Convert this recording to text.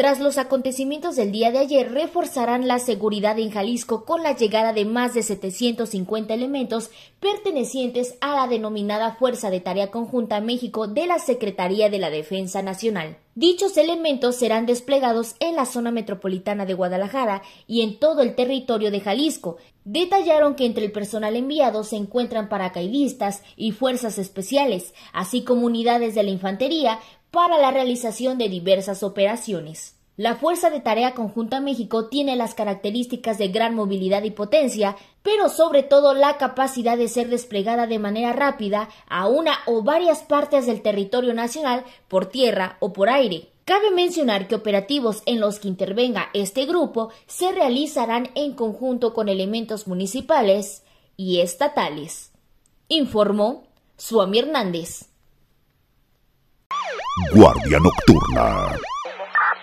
tras los acontecimientos del día de ayer, reforzarán la seguridad en Jalisco con la llegada de más de 750 elementos pertenecientes a la denominada Fuerza de Tarea Conjunta México de la Secretaría de la Defensa Nacional. Dichos elementos serán desplegados en la zona metropolitana de Guadalajara y en todo el territorio de Jalisco. Detallaron que entre el personal enviado se encuentran paracaidistas y fuerzas especiales, así como unidades de la infantería, para la realización de diversas operaciones. La Fuerza de Tarea Conjunta México tiene las características de gran movilidad y potencia, pero sobre todo la capacidad de ser desplegada de manera rápida a una o varias partes del territorio nacional por tierra o por aire. Cabe mencionar que operativos en los que intervenga este grupo se realizarán en conjunto con elementos municipales y estatales. Informó Suami Hernández. Guardia Nocturna.